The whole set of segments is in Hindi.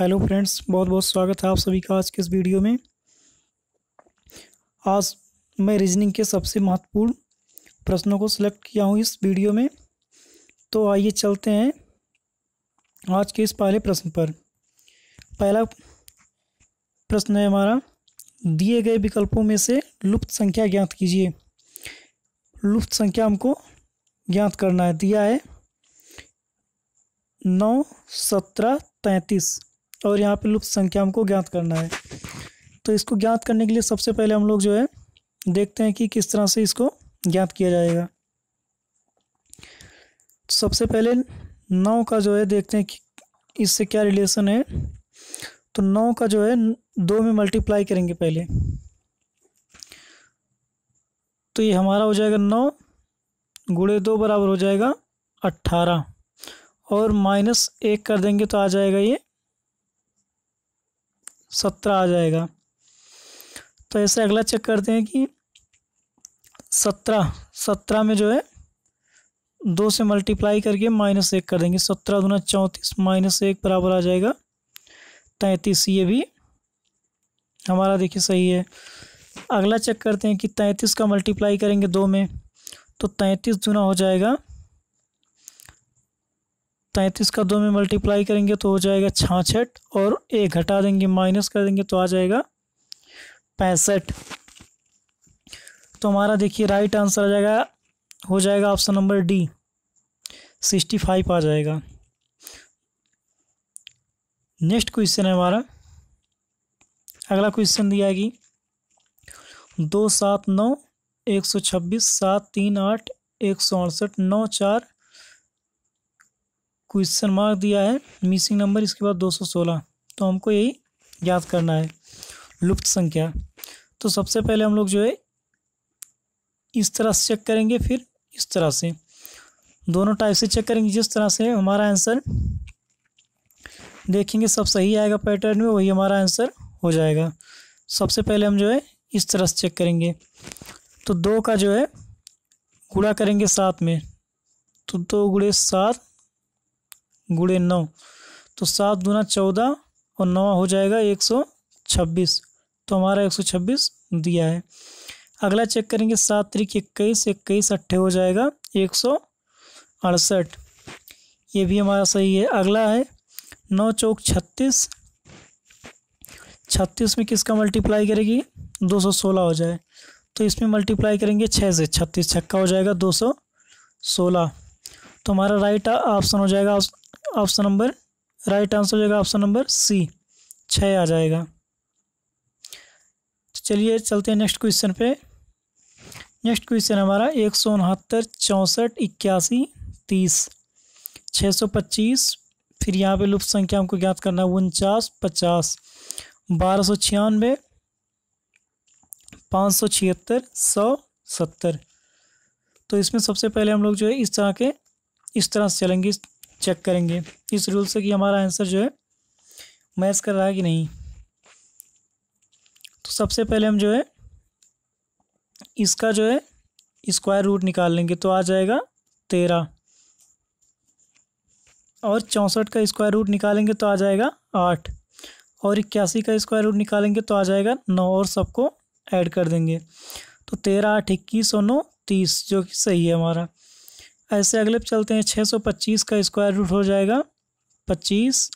हेलो फ्रेंड्स बहुत बहुत स्वागत है आप सभी का आज के इस वीडियो में आज मैं रीजनिंग के सबसे महत्वपूर्ण प्रश्नों को सिलेक्ट किया हूँ इस वीडियो में तो आइए चलते हैं आज के इस पहले प्रश्न पर पहला प्रश्न है हमारा दिए गए विकल्पों में से लुप्त संख्या ज्ञात कीजिए लुप्त संख्या हमको ज्ञात करना है दिया है नौ सत्रह तैंतीस और यहाँ पे लुप्त संख्या हमको ज्ञात करना है तो इसको ज्ञात करने के लिए सबसे पहले हम लोग जो है देखते हैं कि किस तरह से इसको ज्ञात किया जाएगा तो सबसे पहले नौ का जो है देखते हैं कि इससे क्या रिलेशन है तो नौ का जो है दो में मल्टीप्लाई करेंगे पहले तो ये हमारा हो जाएगा नौ गुड़े दो बराबर हो जाएगा अट्ठारह और माइनस एक कर देंगे तो आ जाएगा ये सत्रह आ जाएगा तो ऐसे अगला चेक करते हैं कि सत्रह सत्रह में जो है दो से मल्टीप्लाई करके माइनस एक कर देंगे सत्रह दुना चौंतीस माइनस एक बराबर आ जाएगा तैंतीस ये भी हमारा देखिए सही है अगला चेक करते हैं कि तैंतीस का मल्टीप्लाई करेंगे दो में तो तैंतीस दुना हो जाएगा तैंतीस का दो में मल्टीप्लाई करेंगे तो हो जाएगा छाछठ और एक घटा देंगे माइनस कर देंगे तो आ जाएगा पैंसठ तो हमारा देखिए राइट आंसर आ जाएगा हो जाएगा option number D sixty five आ जाएगा नेक्स्ट क्वेश्चन है हमारा अगला क्वेश्चन दिया है कि दो सात नौ एक सौ छब्बीस सात तीन आठ एक सौ अड़सठ नौ चार क्वेश्चन मार्क दिया है मिसिंग नंबर इसके बाद 216 तो हमको यही याद करना है लुप्त संख्या तो सबसे पहले हम लोग जो है इस तरह से चेक करेंगे फिर इस तरह से दोनों टाइप से चेक करेंगे जिस तरह से हमारा आंसर देखेंगे सब सही आएगा पैटर्न में वही हमारा आंसर हो जाएगा सबसे पहले हम जो है इस तरह से चेक करेंगे तो दो का जो है गुड़ा करेंगे सात में तो दो गुड़े सात गुड़े नौ तो सात दूना चौदह और नवा हो जाएगा एक सौ छब्बीस तो हमारा एक सौ छब्बीस दिया है अगला चेक करेंगे सात तरीक इक्कीस इक्कीस अट्ठे हो जाएगा एक सौ अड़सठ ये भी हमारा सही है अगला है नौ चौक छत्तीस छत्तीस में किसका मल्टीप्लाई करेगी दो सौ सोलह हो जाए तो इसमें मल्टीप्लाई करेंगे छः से छत्तीस छक्का हो जाएगा दो सौ सोलह तो हमारा राइट ऑप्शन हो जाएगा ऑप्शन नंबर राइट आंसर हो जाएगा ऑप्शन नंबर सी छः आ जाएगा तो चलिए चलते हैं नेक्स्ट क्वेश्चन पे नेक्स्ट क्वेश्चन हमारा एक सौ उनहत्तर चौंसठ इक्यासी तीस छः सौ पच्चीस फिर यहाँ पे लुप्त संख्या हमको ज्ञात करना है उनचास पचास बारह सौ छियानवे पाँच सौ छिहत्तर सौ सत्तर तो इसमें सबसे पहले हम लोग जो है इस तरह के इस तरह से चलेंगे चेक करेंगे इस रूल से कि हमारा आंसर जो है मैच कर रहा है कि नहीं तो सबसे पहले हम जो है इसका जो है स्क्वायर रूट निकाल लेंगे तो आ जाएगा तेरह और चौंसठ का स्क्वायर रूट निकालेंगे तो आ जाएगा आठ और इक्यासी का स्क्वायर रूट निकालेंगे तो आ जाएगा नौ और सबको ऐड कर देंगे तो तेरह आठ इक्कीस और नौ तीस जो कि सही है हमारा ऐसे अगले पे चलते हैं छः सौ पच्चीस का स्क्वायर रूट हो जाएगा पच्चीस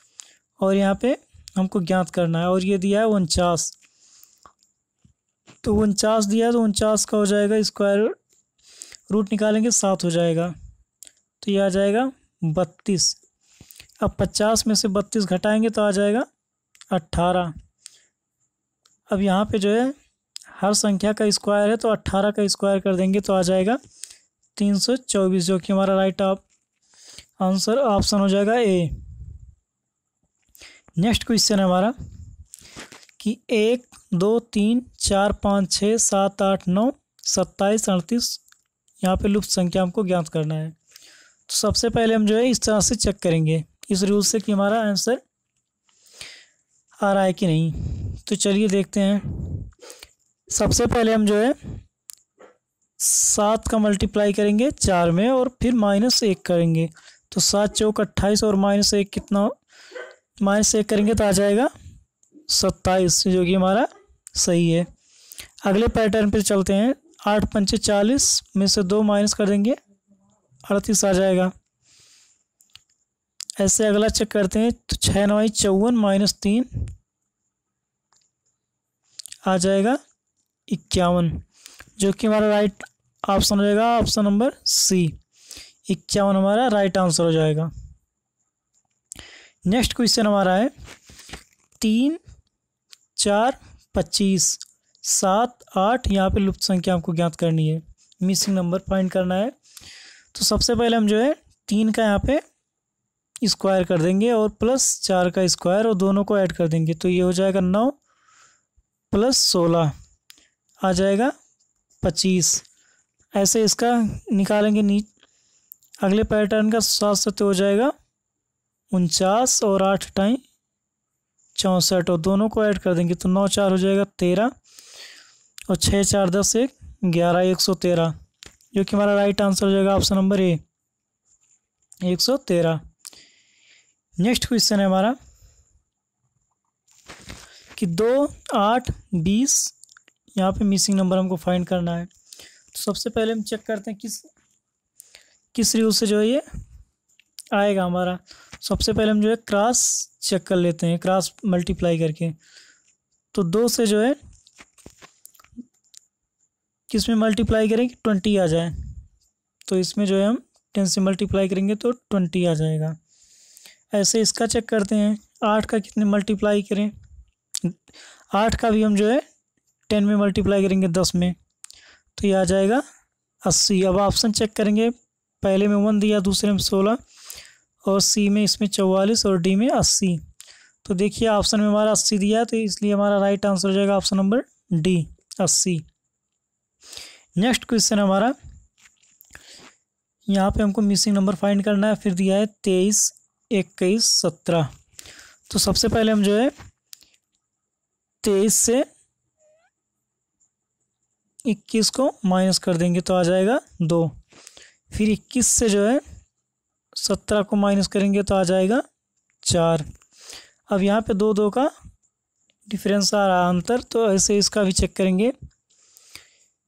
और यहाँ पे हमको ज्ञात करना है और ये दिया है उनचास तो उनचास दिया तो उनचास का हो जाएगा स्क्वायर रूट निकालेंगे सात हो जाएगा तो ये आ जाएगा बत्तीस अब पचास में से बत्तीस घटाएंगे तो आ जाएगा अट्ठारह अब यहाँ पे जो है हर संख्या का स्क्वायर है तो अट्ठारह का स्क्वायर कर देंगे तो आ जाएगा तीन सौ चौबीस जो कि हमारा राइट आप आंसर ऑप्शन हो जाएगा ए नेक्स्ट क्वेश्चन है हमारा कि एक दो तीन चार पाँच छः सात आठ नौ सत्ताईस अड़तीस यहाँ पे लुप्त संख्या हमको ज्ञात करना है तो सबसे पहले हम जो है इस तरह से चेक करेंगे इस रूल से कि हमारा आंसर आ रहा है कि नहीं तो चलिए देखते हैं सबसे पहले हम जो है सात का मल्टीप्लाई करेंगे चार में और फिर माइनस एक करेंगे तो सात चौक अट्ठाईस और माइनस एक कितना माइनस एक करेंगे तो आ जाएगा सत्ताईस जो कि हमारा सही है अगले पैटर्न पर चलते हैं आठ पंचे चालीस में से दो माइनस कर देंगे अड़तीस आ जाएगा ऐसे अगला चेक करते हैं तो छः नवाई चौवन माइनस तीन आ जाएगा इक्यावन जो कि हमारा राइट ऑप्शन रहेगा ऑप्शन नंबर सी इक्यावन हमारा राइट आंसर हो जाएगा नेक्स्ट क्वेश्चन हमारा है तीन चार पच्चीस सात आठ यहाँ पे लुप्त संख्या आपको ज्ञात करनी है मिसिंग नंबर फाइंड करना है तो सबसे पहले हम जो है तीन का यहाँ पे स्क्वायर कर देंगे और प्लस चार का स्क्वायर और दोनों को ऐड कर देंगे तो ये हो जाएगा नौ प्लस सोलह आ जाएगा पच्चीस ऐसे इसका निकालेंगे नीच अगले पैटर्न का सात सत्य हो जाएगा उनचास और आठ टाइम चौंसठ और दोनों को ऐड कर देंगे तो नौ चार हो जाएगा तेरह और छः चार दस एक ग्यारह एक सौ तेरह जो कि हमारा राइट आंसर हो जाएगा ऑप्शन नंबर ए एक सौ तेरह नेक्स्ट क्वेश्चन है हमारा कि दो आठ बीस यहाँ पे मिसिंग नंबर हमको फाइंड करना है सबसे पहले हम चेक करते हैं किस किस रिव्यू से जो है ये आएगा हमारा सबसे पहले हम जो है क्रॉस चेक कर लेते हैं क्रॉस मल्टीप्लाई करके तो दो से जो है किस में मल्टीप्लाई करेंगे ट्वेंटी आ जाए तो इसमें जो है हम टेन से मल्टीप्लाई करेंगे तो ट्वेंटी आ जाएगा ऐसे इसका चेक करते हैं आठ का कितने मल्टीप्लाई करें आठ का भी हम जो है टेन में मल्टीप्लाई करेंगे दस में तो ये आ जाएगा अस्सी अब ऑप्शन चेक करेंगे पहले में वन दिया दूसरे में सोलह और सी में इसमें चौवालीस और डी में अस्सी तो देखिए ऑप्शन में हमारा अस्सी दिया तो इसलिए हमारा राइट आंसर हो जाएगा ऑप्शन नंबर डी अस्सी नेक्स्ट क्वेश्चन हमारा यहाँ पे हमको मिसिंग नंबर फाइंड करना है फिर दिया है तेईस इक्कीस सत्रह तो सबसे पहले हम जो है तेईस से इक्कीस को माइनस कर देंगे तो आ जाएगा दो फिर इक्कीस से जो है सत्रह को माइनस करेंगे तो आ जाएगा चार अब यहाँ पे दो दो का डिफरेंस आ रहा अंतर तो ऐसे इसका भी चेक करेंगे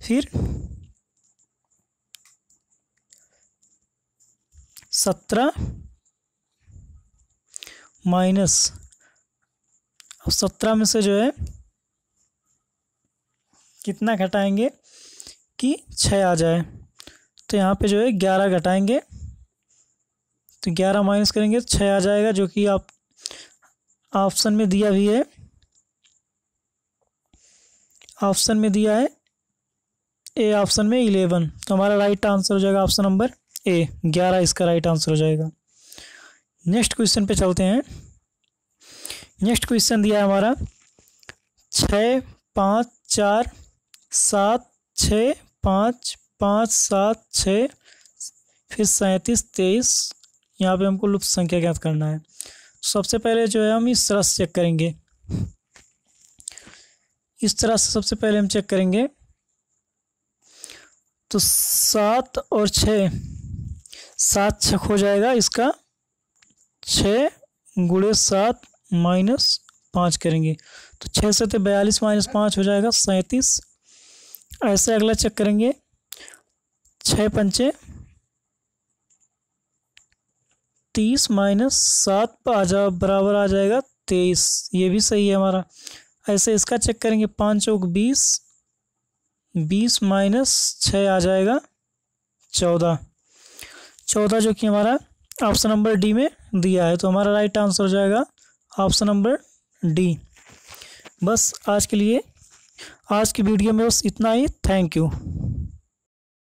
फिर सत्रह माइनस अब सत्रह में से जो है कितना घटाएंगे कि छः आ जाए तो यहाँ पे जो है ग्यारह घटाएंगे तो ग्यारह माइनस करेंगे तो छः आ जाएगा जो कि आप ऑप्शन में दिया भी है ऑप्शन में दिया है ए ऑप्शन में इलेवन तो हमारा राइट आंसर हो जाएगा ऑप्शन नंबर ए ग्यारह इसका राइट आंसर हो जाएगा नेक्स्ट क्वेश्चन पे चलते हैं नेक्स्ट क्वेश्चन दिया है हमारा छः पाँच चार सात छः पाँच पाँच सात छः फिर सैंतीस तेईस यहाँ पे हमको लुप्त संख्या ज्ञात करना है सबसे पहले जो है हम इस तरह से चेक करेंगे इस तरह से सबसे पहले हम चेक करेंगे तो सात और छः सात छक हो जाएगा इसका छः गुड़े सात माइनस पाँच करेंगे तो छः तो बयालीस माइनस पाँच हो जाएगा सैंतीस और ऐसे अगला चेक करेंगे छः पंचे तीस माइनस सात आ जा बराबर आ जाएगा तेईस ये भी सही है हमारा ऐसे इसका चेक करेंगे पाँच चौक बीस बीस माइनस छः आ जाएगा चौदह चौदह जो कि हमारा ऑप्शन नंबर डी में दिया है तो हमारा राइट आंसर हो जाएगा ऑप्शन नंबर डी बस आज के लिए आज की वीडियो में बस इतना ही थैंक यू